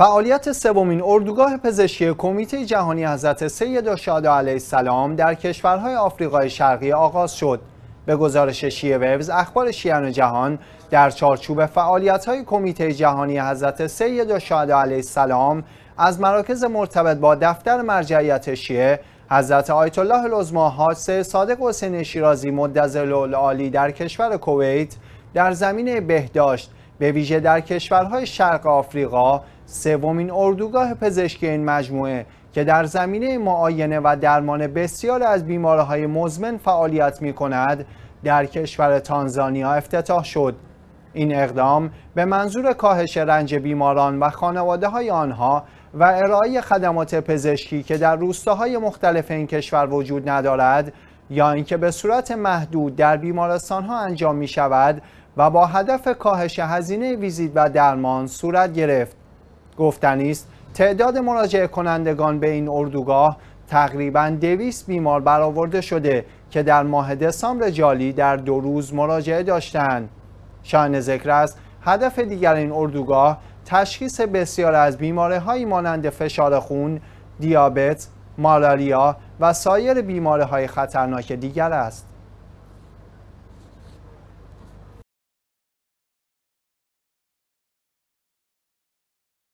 فعالیت سومین اردوگاه پزشکی کمیته جهانی حضرت سید و علیه السلام در کشورهای آفریقای شرقی آغاز شد. به گزارش شیعه ویوز اخبار شیعان جهان در چارچوب فعالیت‌های کمیته جهانی حضرت سید و علیه السلام از مراکز مرتبط با دفتر مرجعیت شیعه حضرت آیت الله العظما حاج صادق حسین شیرازی مدظل العالی در کشور کویت در زمین بهداشت به ویژه در کشورهای شرق آفریقا سومین اردوگاه پزشکی این مجموعه که در زمینه معاینه و درمان بسیار از بیمارهای مزمن فعالیت می کند در کشور تانزانیا افتتاح شد. این اقدام به منظور کاهش رنج بیماران و خانواده های آنها و ارائه خدمات پزشکی که در روستاهای مختلف این کشور وجود ندارد یا اینکه به صورت محدود در بیمارستان ها انجام می شود و با هدف کاهش هزینه ویزیت و درمان صورت گرفت. گفتنی است تعداد مراجعه کنندگان به این اردوگاه تقریبا 200 بیمار برآورده شده که در ماه دسامبر جالی در دو روز مراجعه داشتند. شان ذکر است هدف دیگر این اردوگاه تشخیص بسیار از بیماره های مانند فشار خون، دیابت، مالاریا و سایر بیماره های خطرناک دیگر است.